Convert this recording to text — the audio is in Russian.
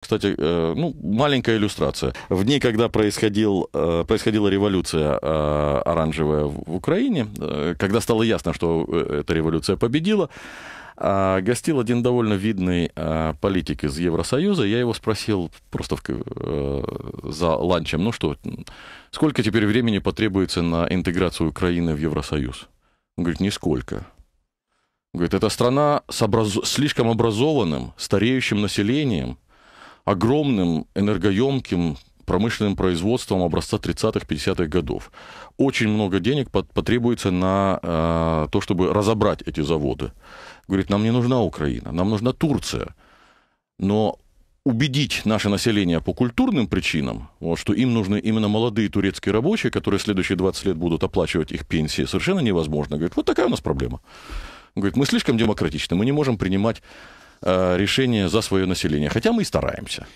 Кстати, э, ну, маленькая иллюстрация. В дни, когда происходил, э, происходила революция э, оранжевая в Украине, когда стало ясно, что эта революция победила, гостил один довольно видный политик из Евросоюза. Я его спросил просто в, за ланчем, ну что, сколько теперь времени потребуется на интеграцию Украины в Евросоюз? Он говорит, нисколько. Говорит, это страна с образ... слишком образованным, стареющим населением, огромным энергоемким промышленным производством образца 30-50-х годов. Очень много денег потребуется на э, то, чтобы разобрать эти заводы. Говорит, нам не нужна Украина, нам нужна Турция. Но убедить наше население по культурным причинам, вот, что им нужны именно молодые турецкие рабочие, которые следующие 20 лет будут оплачивать их пенсии, совершенно невозможно. Говорит, вот такая у нас проблема. Говорит, мы слишком демократичны, мы не можем принимать Э, решение за свое население. Хотя мы и стараемся.